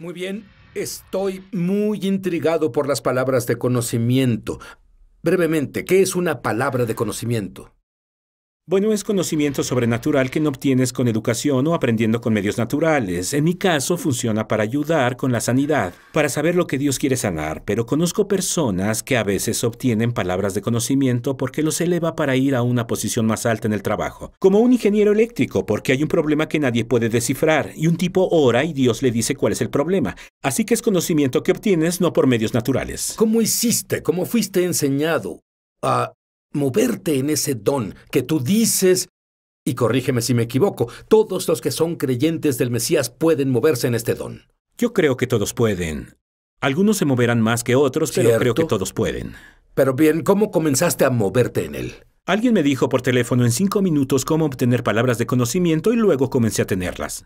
Muy bien, estoy muy intrigado por las palabras de conocimiento. Brevemente, ¿qué es una palabra de conocimiento? Bueno, es conocimiento sobrenatural que no obtienes con educación o aprendiendo con medios naturales. En mi caso, funciona para ayudar con la sanidad, para saber lo que Dios quiere sanar, pero conozco personas que a veces obtienen palabras de conocimiento porque los eleva para ir a una posición más alta en el trabajo. Como un ingeniero eléctrico, porque hay un problema que nadie puede descifrar, y un tipo ora y Dios le dice cuál es el problema. Así que es conocimiento que obtienes no por medios naturales. ¿Cómo hiciste? ¿Cómo fuiste enseñado? a moverte en ese don que tú dices, y corrígeme si me equivoco, todos los que son creyentes del Mesías pueden moverse en este don. Yo creo que todos pueden. Algunos se moverán más que otros, pero creo que todos pueden. Pero bien, ¿cómo comenzaste a moverte en él? Alguien me dijo por teléfono en cinco minutos cómo obtener palabras de conocimiento y luego comencé a tenerlas.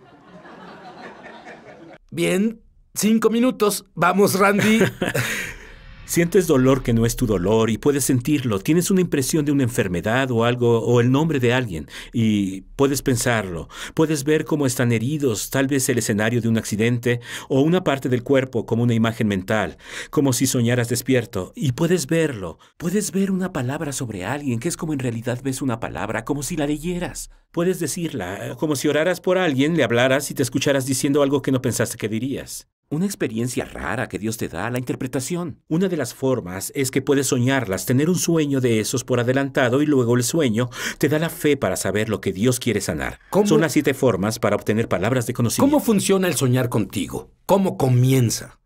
Bien, cinco minutos. Vamos, Randy. Sientes dolor que no es tu dolor y puedes sentirlo. Tienes una impresión de una enfermedad o algo o el nombre de alguien y puedes pensarlo. Puedes ver cómo están heridos, tal vez el escenario de un accidente o una parte del cuerpo como una imagen mental, como si soñaras despierto y puedes verlo. Puedes ver una palabra sobre alguien que es como en realidad ves una palabra, como si la leyeras. Puedes decirla, eh, como si oraras por alguien, le hablaras y te escucharas diciendo algo que no pensaste que dirías. Una experiencia rara que Dios te da, la interpretación. Una de las formas es que puedes soñarlas, tener un sueño de esos por adelantado y luego el sueño te da la fe para saber lo que Dios quiere sanar. Son las siete formas para obtener palabras de conocimiento. ¿Cómo funciona el soñar contigo? ¿Cómo comienza?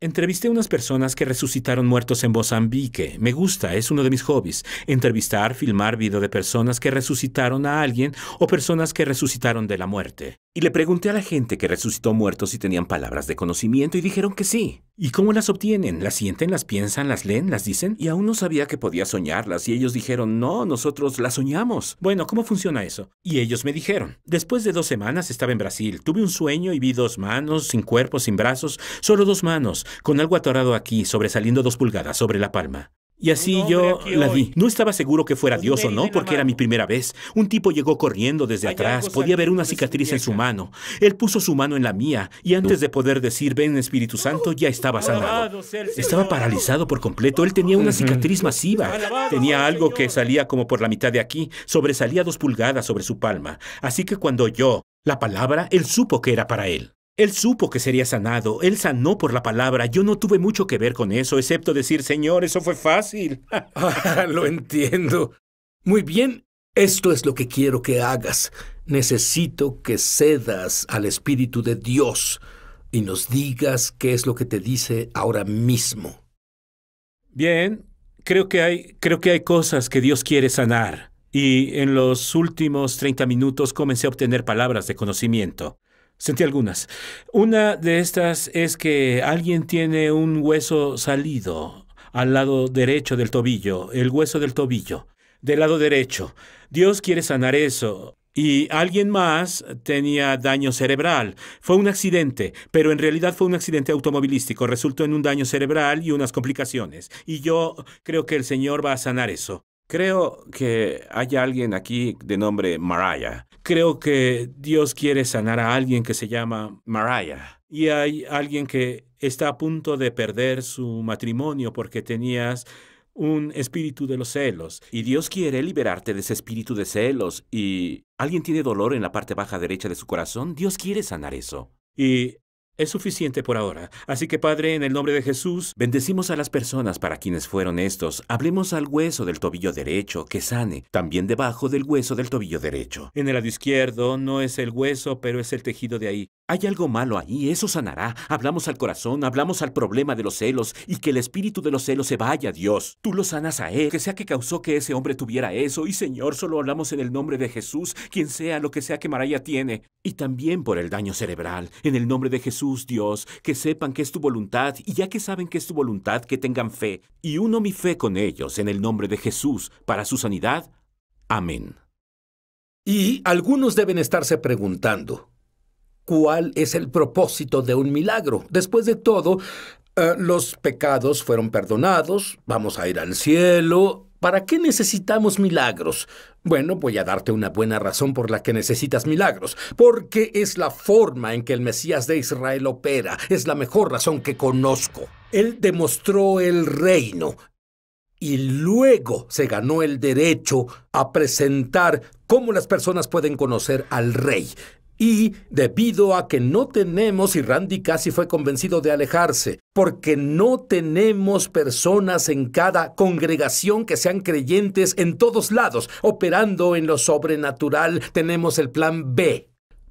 Entrevisté a unas personas que resucitaron muertos en Mozambique. Me gusta, es uno de mis hobbies. Entrevistar, filmar video de personas que resucitaron a alguien o personas que resucitaron de la muerte. Y le pregunté a la gente que resucitó muertos si tenían palabras de conocimiento y dijeron que sí. ¿Y cómo las obtienen? ¿Las sienten, las piensan, las leen, las dicen? Y aún no sabía que podía soñarlas y ellos dijeron, no, nosotros las soñamos. Bueno, ¿cómo funciona eso? Y ellos me dijeron, después de dos semanas estaba en Brasil, tuve un sueño y vi dos manos, sin cuerpo, sin brazos, solo dos manos, con algo atorado aquí, sobresaliendo dos pulgadas sobre la palma. Y así yo la vi. No estaba seguro que fuera Dios o no, porque era mi primera vez. Un tipo llegó corriendo desde atrás, podía ver una cicatriz en su mano. Él puso su mano en la mía, y antes de poder decir, ven Espíritu Santo, ya estaba sanado. Estaba paralizado por completo, él tenía una cicatriz masiva. Tenía algo que salía como por la mitad de aquí, sobresalía dos pulgadas sobre su palma. Así que cuando oyó la palabra, él supo que era para él. Él supo que sería sanado, él sanó por la palabra, yo no tuve mucho que ver con eso, excepto decir, Señor, eso fue fácil. Ah, lo entiendo. Muy bien, esto es lo que quiero que hagas. Necesito que cedas al Espíritu de Dios y nos digas qué es lo que te dice ahora mismo. Bien, creo que hay, creo que hay cosas que Dios quiere sanar. Y en los últimos 30 minutos comencé a obtener palabras de conocimiento. Sentí algunas. Una de estas es que alguien tiene un hueso salido al lado derecho del tobillo, el hueso del tobillo, del lado derecho. Dios quiere sanar eso. Y alguien más tenía daño cerebral. Fue un accidente, pero en realidad fue un accidente automovilístico. Resultó en un daño cerebral y unas complicaciones. Y yo creo que el Señor va a sanar eso. Creo que hay alguien aquí de nombre Mariah. Creo que Dios quiere sanar a alguien que se llama Mariah. Y hay alguien que está a punto de perder su matrimonio porque tenías un espíritu de los celos. Y Dios quiere liberarte de ese espíritu de celos. Y alguien tiene dolor en la parte baja derecha de su corazón. Dios quiere sanar eso. Y es suficiente por ahora. Así que Padre, en el nombre de Jesús, bendecimos a las personas para quienes fueron estos. Hablemos al hueso del tobillo derecho, que sane, también debajo del hueso del tobillo derecho. En el lado izquierdo no es el hueso, pero es el tejido de ahí. Hay algo malo ahí, eso sanará. Hablamos al corazón, hablamos al problema de los celos y que el espíritu de los celos se vaya, Dios. Tú lo sanas a él, que sea que causó que ese hombre tuviera eso. Y Señor, solo hablamos en el nombre de Jesús, quien sea lo que sea que Maraya tiene. Y también por el daño cerebral, en el nombre de Jesús, Dios, que sepan que es tu voluntad y ya que saben que es tu voluntad, que tengan fe. Y uno mi fe con ellos, en el nombre de Jesús, para su sanidad. Amén. Y algunos deben estarse preguntando cuál es el propósito de un milagro. Después de todo, eh, los pecados fueron perdonados, vamos a ir al cielo. ¿Para qué necesitamos milagros? Bueno, voy a darte una buena razón por la que necesitas milagros, porque es la forma en que el Mesías de Israel opera, es la mejor razón que conozco. Él demostró el reino y luego se ganó el derecho a presentar cómo las personas pueden conocer al rey. Y debido a que no tenemos, y Randy casi fue convencido de alejarse, porque no tenemos personas en cada congregación que sean creyentes en todos lados, operando en lo sobrenatural, tenemos el plan B.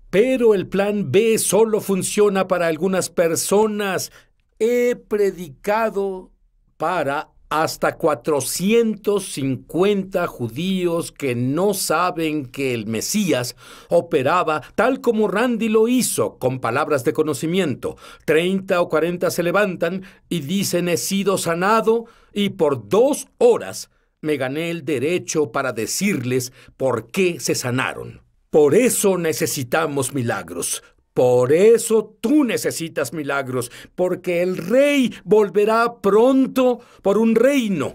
Pero el plan B solo funciona para algunas personas. He predicado para hasta 450 judíos que no saben que el Mesías operaba tal como Randy lo hizo, con palabras de conocimiento. 30 o 40 se levantan y dicen he sido sanado y por dos horas me gané el derecho para decirles por qué se sanaron. Por eso necesitamos milagros, por eso tú necesitas milagros, porque el rey volverá pronto por un reino.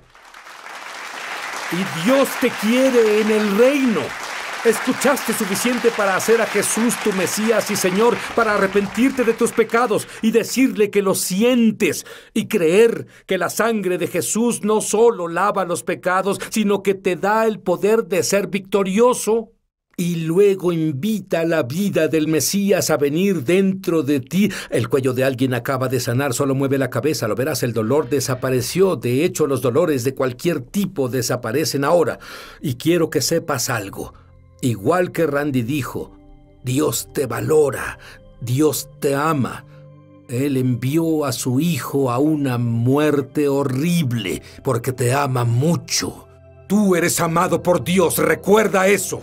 Y Dios te quiere en el reino. Escuchaste suficiente para hacer a Jesús tu Mesías y Señor, para arrepentirte de tus pecados y decirle que lo sientes y creer que la sangre de Jesús no solo lava los pecados, sino que te da el poder de ser victorioso y luego invita la vida del Mesías a venir dentro de ti. El cuello de alguien acaba de sanar, solo mueve la cabeza, lo verás, el dolor desapareció. De hecho, los dolores de cualquier tipo desaparecen ahora. Y quiero que sepas algo. Igual que Randy dijo, Dios te valora, Dios te ama. Él envió a su hijo a una muerte horrible porque te ama mucho. Tú eres amado por Dios, recuerda eso.